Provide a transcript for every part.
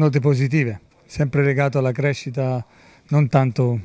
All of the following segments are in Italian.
note positive, sempre legato alla crescita, non tanto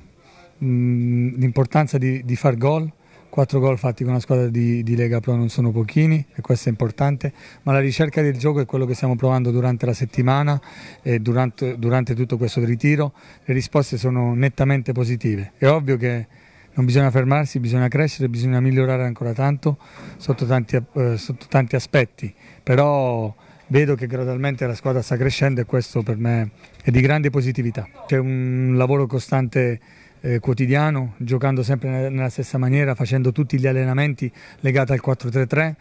mh, l'importanza di, di far gol, quattro gol fatti con una squadra di, di, Lega Pro non sono pochini e questo è importante, ma la ricerca del gioco è quello che stiamo provando durante la settimana e durante, durante tutto questo ritiro, le risposte sono nettamente positive, è ovvio che non bisogna fermarsi, bisogna crescere, bisogna migliorare ancora tanto sotto tanti, eh, sotto tanti aspetti, però vedo che gradualmente la squadra sta crescendo e questo per me è di grande positività. C'è un lavoro costante eh, quotidiano, giocando sempre nella stessa maniera, facendo tutti gli allenamenti legati al 4-3-3,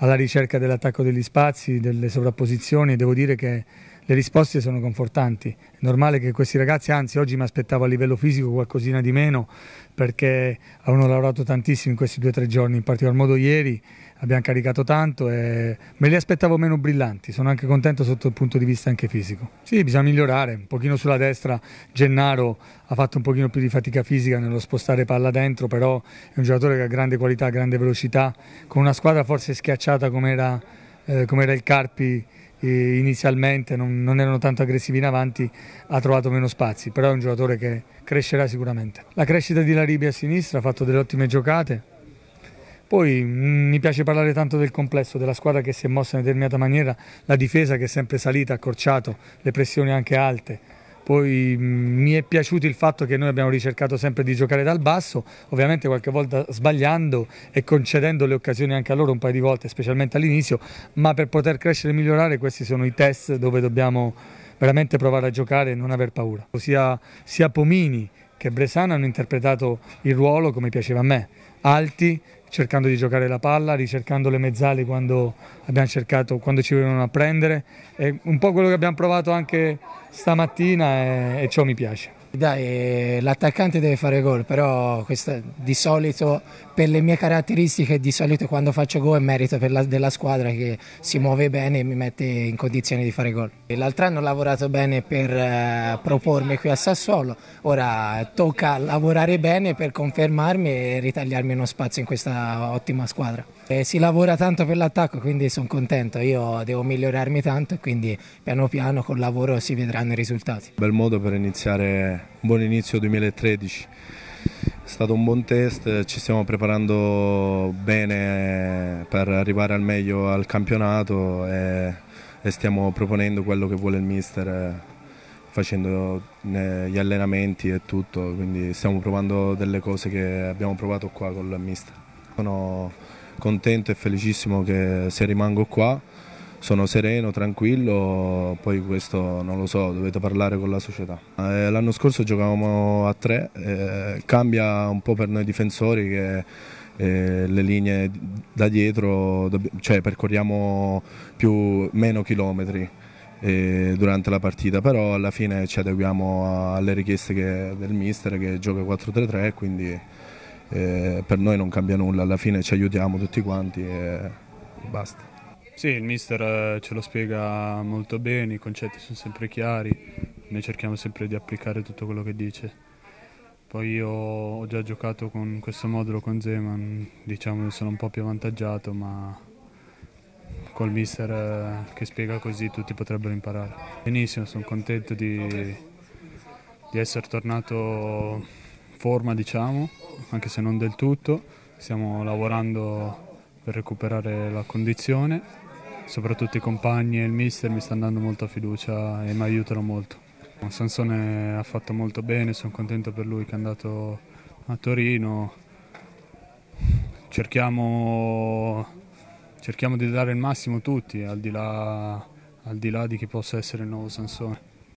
alla ricerca dell'attacco degli spazi, delle sovrapposizioni e devo dire che le risposte sono confortanti. È normale che questi ragazzi, anzi oggi mi aspettavo a livello fisico qualcosina di meno perché avevano lavorato tantissimo in questi due o tre giorni, in particolar modo ieri abbiamo caricato tanto e me li aspettavo meno brillanti, sono anche contento sotto il punto di vista anche fisico. Sì, bisogna migliorare, un pochino sulla destra Gennaro ha fatto un pochino più di fatica fisica nello spostare palla dentro, però è un giocatore che ha grande qualità, grande velocità, con una squadra forse schiacciata come era, eh, come era il Carpi eh, inizialmente non, non, erano tanto aggressivi in avanti, ha trovato meno spazi, però è un giocatore che crescerà sicuramente. La crescita di Laribia a sinistra ha fatto delle ottime giocate, poi mm, mi piace parlare tanto del complesso, della squadra che si è mossa in determinata maniera, la difesa che è sempre salita, accorciato, le pressioni anche alte. Poi mm, mi è piaciuto il fatto che noi abbiamo ricercato sempre di giocare dal basso, ovviamente qualche volta sbagliando e concedendo le occasioni anche a loro un paio di volte, specialmente all'inizio, ma per poter crescere e migliorare questi sono i test dove dobbiamo veramente provare a giocare e non aver paura. Sia, sia Pomini che Bresana hanno interpretato il ruolo come piaceva a me, alti, cercando di giocare la palla, ricercando le mezzali quando, cercato, quando ci venivano a prendere, è un po' quello che abbiamo provato anche stamattina e, eh, e ciò mi piace. Dai, eh, l'attaccante deve fare gol, però questa, di solito per le mie caratteristiche, di solito quando faccio gol è merito la, della squadra che si muove bene e mi mette in condizione di fare gol. L'altro anno ho lavorato bene per eh, propormi qui a Sassuolo, ora tocca lavorare bene per confermarmi e ritagliarmi uno spazio in questa ottima squadra. E si lavora tanto per l'attacco, quindi sono contento, io devo migliorarmi tanto e quindi piano piano col lavoro si vedranno i risultati. Bel modo per iniziare buon inizio 2013. È stato un buon test, ci stiamo preparando bene eh, per arrivare al meglio al campionato e, e stiamo proponendo quello che vuole il mister eh, facendo eh, gli allenamenti e tutto, quindi stiamo provando delle cose che abbiamo provato qua con il mister. Sono contento e felicissimo che se rimango qua sono sereno, tranquillo, poi questo non lo so, dovete parlare con la società. Eh, l'anno scorso giocavamo a tre, eh, cambia un po' per noi difensori che eh, le linee da dietro, cioè percorriamo più, meno chilometri eh, durante la partita, però alla fine ci adeguiamo alle richieste che, del mister che gioca 4-3-3, quindi eh, per noi non cambia nulla, alla fine ci aiutiamo tutti quanti e basta. Sì, il mister eh, ce lo spiega molto bene, i concetti sono sempre chiari, noi cerchiamo sempre di applicare tutto quello che dice. Poi io ho già giocato con questo modulo con Zeman, diciamo che sono un po' più avvantaggiato, ma col mister eh, che spiega così tutti potrebbero imparare. Benissimo, sono contento di, di essere tornato forma, diciamo, anche se non del tutto. Stiamo lavorando per recuperare la condizione soprattutto i compagni e il mister mi stanno dando molta fiducia e mi aiutano molto. Sansone ha fatto molto bene, sono contento per lui che è andato a Torino. Cerchiamo, cerchiamo di dare il massimo tutti, al di là, al di, là di chi possa essere il nuovo Sansone.